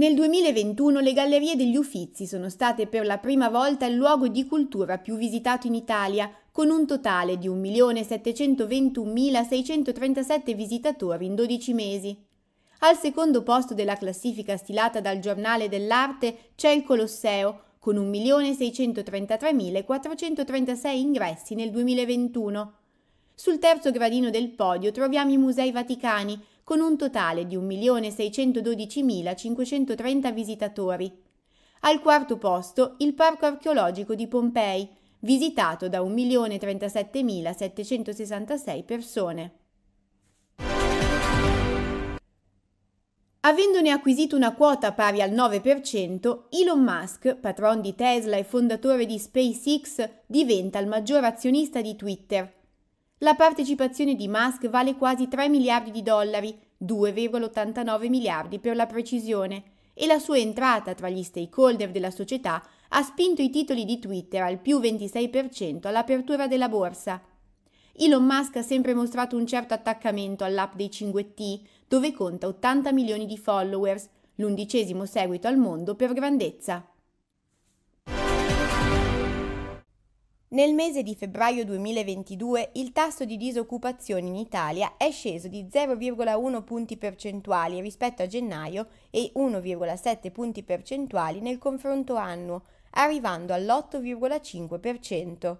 Nel 2021 le Gallerie degli Uffizi sono state per la prima volta il luogo di cultura più visitato in Italia, con un totale di 1.721.637 visitatori in 12 mesi. Al secondo posto della classifica stilata dal Giornale dell'Arte c'è il Colosseo, con 1.633.436 ingressi nel 2021. Sul terzo gradino del podio troviamo i Musei Vaticani, con un totale di 1.612.530 visitatori. Al quarto posto il Parco archeologico di Pompei, visitato da 1.037.766 persone. Avendone acquisito una quota pari al 9%, Elon Musk, patron di Tesla e fondatore di SpaceX, diventa il maggior azionista di Twitter la partecipazione di Musk vale quasi 3 miliardi di dollari, 2,89 miliardi per la precisione, e la sua entrata tra gli stakeholder della società ha spinto i titoli di Twitter al più 26% all'apertura della borsa. Elon Musk ha sempre mostrato un certo attaccamento all'app dei 5T, dove conta 80 milioni di followers, l'undicesimo seguito al mondo per grandezza. Nel mese di febbraio 2022 il tasso di disoccupazione in Italia è sceso di 0,1 punti percentuali rispetto a gennaio e 1,7 punti percentuali nel confronto annuo, arrivando all'8,5%.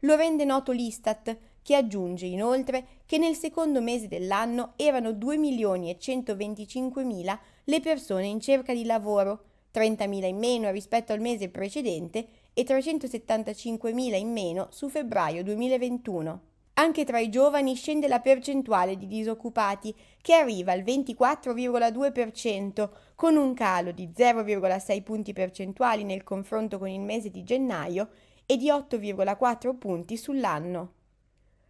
Lo rende noto l'Istat, che aggiunge inoltre che nel secondo mese dell'anno erano 2.125.000 le persone in cerca di lavoro, 30.000 in meno rispetto al mese precedente e 375.000 in meno su febbraio 2021. Anche tra i giovani scende la percentuale di disoccupati, che arriva al 24,2%, con un calo di 0,6 punti percentuali nel confronto con il mese di gennaio e di 8,4 punti sull'anno.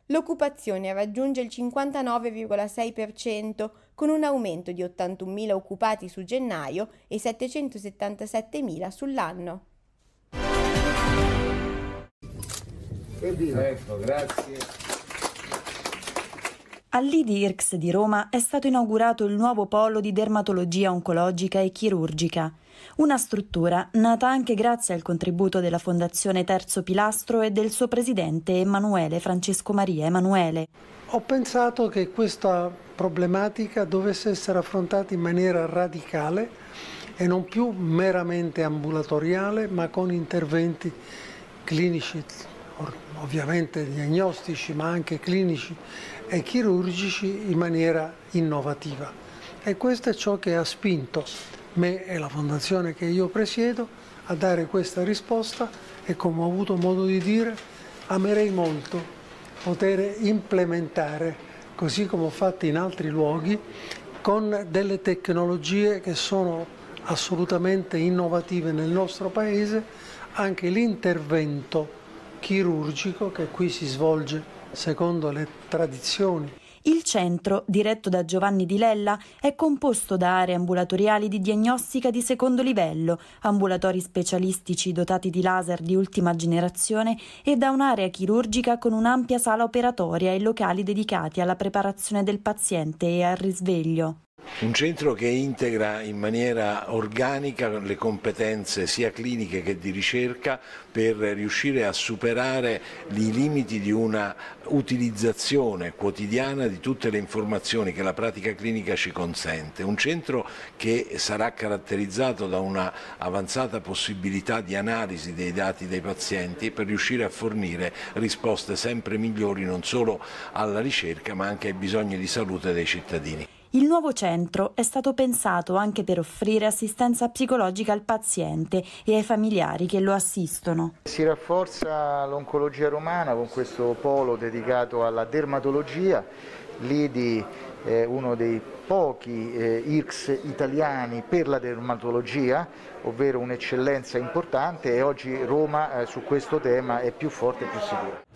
L'occupazione raggiunge il 59,6% con un aumento di 81.000 occupati su gennaio e 777.000 sull'anno. Evviva. Ecco, grazie. All'IDIRCS di Roma è stato inaugurato il nuovo polo di dermatologia oncologica e chirurgica, una struttura nata anche grazie al contributo della Fondazione Terzo Pilastro e del suo presidente Emanuele Francesco Maria Emanuele. Ho pensato che questa problematica dovesse essere affrontata in maniera radicale e non più meramente ambulatoriale, ma con interventi clinici ovviamente diagnostici ma anche clinici e chirurgici in maniera innovativa. E questo è ciò che ha spinto me e la fondazione che io presiedo a dare questa risposta e come ho avuto modo di dire amerei molto poter implementare, così come ho fatto in altri luoghi, con delle tecnologie che sono assolutamente innovative nel nostro Paese, anche l'intervento chirurgico che qui si svolge secondo le tradizioni. Il centro, diretto da Giovanni Di Lella, è composto da aree ambulatoriali di diagnostica di secondo livello, ambulatori specialistici dotati di laser di ultima generazione e da un'area chirurgica con un'ampia sala operatoria e locali dedicati alla preparazione del paziente e al risveglio. Un centro che integra in maniera organica le competenze sia cliniche che di ricerca per riuscire a superare i limiti di una utilizzazione quotidiana di tutte le informazioni che la pratica clinica ci consente. Un centro che sarà caratterizzato da una avanzata possibilità di analisi dei dati dei pazienti per riuscire a fornire risposte sempre migliori non solo alla ricerca ma anche ai bisogni di salute dei cittadini. Il nuovo centro è stato pensato anche per offrire assistenza psicologica al paziente e ai familiari che lo assistono. Si rafforza l'oncologia romana con questo polo dedicato alla dermatologia, l'IDI è eh, uno dei pochi eh, IRCS italiani per la dermatologia, ovvero un'eccellenza importante e oggi Roma eh, su questo tema è più forte e più sicura.